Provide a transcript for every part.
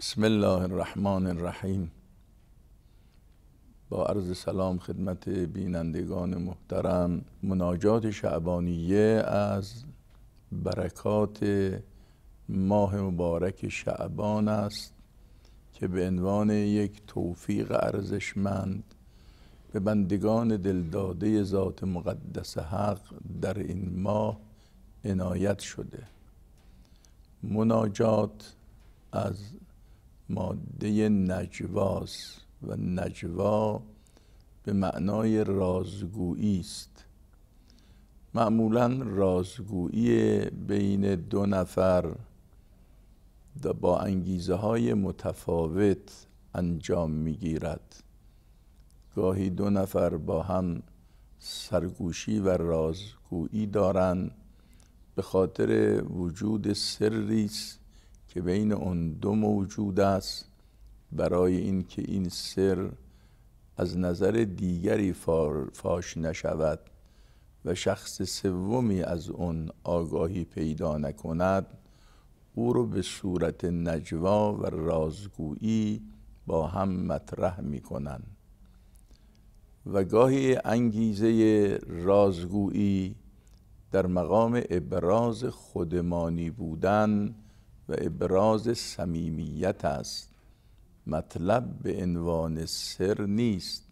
بسم الله الرحمن الرحیم با عرض سلام خدمت بینندگان محترم مناجات شعبانیه از برکات ماه مبارک شعبان است که به عنوان یک توفیق ارزشمند به بندگان دلداده ذات مقدس حق در این ماه عنایت شده مناجات از ماده نجواست و نجوا به معنای رازگویی است معمولا رازگویی بین دو نفر با انگیزه های متفاوت انجام می گیرد گاهی دو نفر با هم سرگوشی و رازگویی دارند به خاطر وجود سری که بین آن دو موجود است برای اینکه این سر از نظر دیگری فاش نشود و شخص سومی از آن آگاهی پیدا نکند او را به صورت نجوا و رازگویی با هم مطرح می کنند. و گاهی انگیزه رازگویی در مقام ابراز خودمانی بودن و ابراز صمیمیت است مطلب به عنوان سر نیست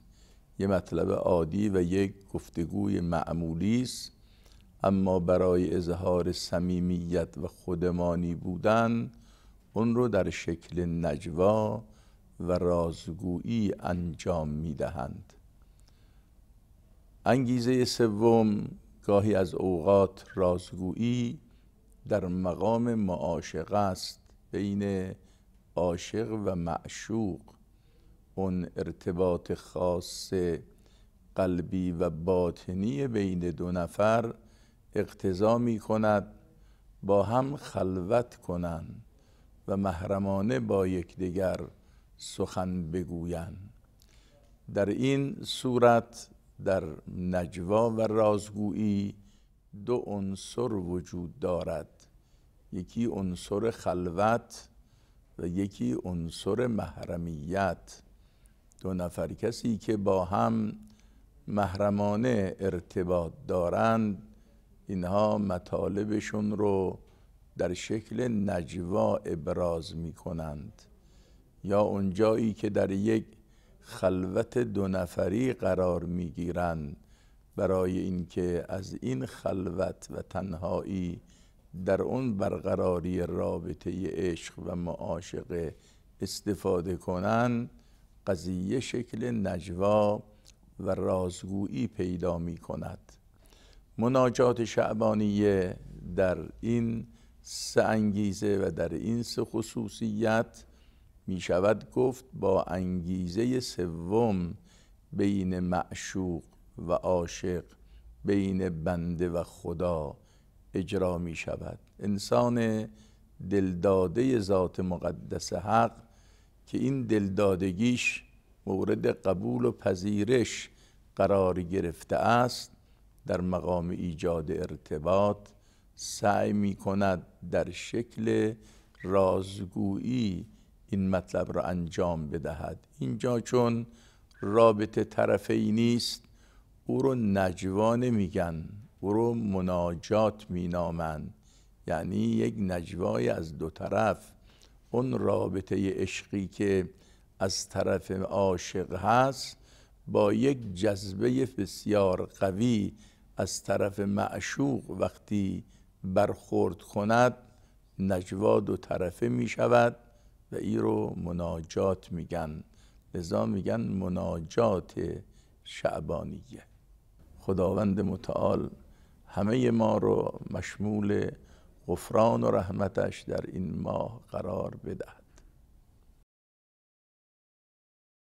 یه مطلب عادی و یک گفتگوی معمولی است اما برای اظهار صمیمیت و خودمانی بودن اون رو در شکل نجوا و رازگویی انجام دهند انگیزه سوم گاهی از اوقات رازگویی در مقام معاشقه است بین عاشق و معشوق اون ارتباط خاص قلبی و باطنی بین دو نفر اقتضا می کند با هم خلوت کنند و محرمانه با یکدیگر سخن بگویند در این صورت در نجوا و رازگویی دو عنصر وجود دارد یکی عنصر خلوت و یکی عنصر محرمیت دو نفر کسی که با هم محرمانه ارتباط دارند اینها مطالبشون رو در شکل نجوا ابراز می کنند یا اونجایی که در یک خلوت دو نفری قرار می گیرند برای اینکه از این خلوت و تنهایی در اون برقراری رابطه عشق و معاشقه استفاده کنن قضیه شکل نجوا و رازگویی پیدا می کند مناجات شعبانیه در این سه انگیزه و در این سه خصوصیت می شود گفت با انگیزه سوم بین معشوق و عاشق بین بنده و خدا اجرا می شود انسان دلداده ذات مقدس حق که این دلدادگیش مورد قبول و پذیرش قرار گرفته است در مقام ایجاد ارتباط سعی می کند در شکل رازگویی این مطلب را انجام بدهد اینجا چون رابطه طرفی نیست او رو نجوا نمیگن او رو مناجات مینامند یعنی یک نجوای از دو طرف اون رابطه عشقی که از طرف عاشق هست با یک جذبه بسیار قوی از طرف معشوق وقتی برخورد کند نجوا دو طرفه می شود و ای رو مناجات میگن لذا میگن مناجات شعبانیه خداوند متعال همه ما رو مشمول غفران و رحمتش در این ماه قرار بدهد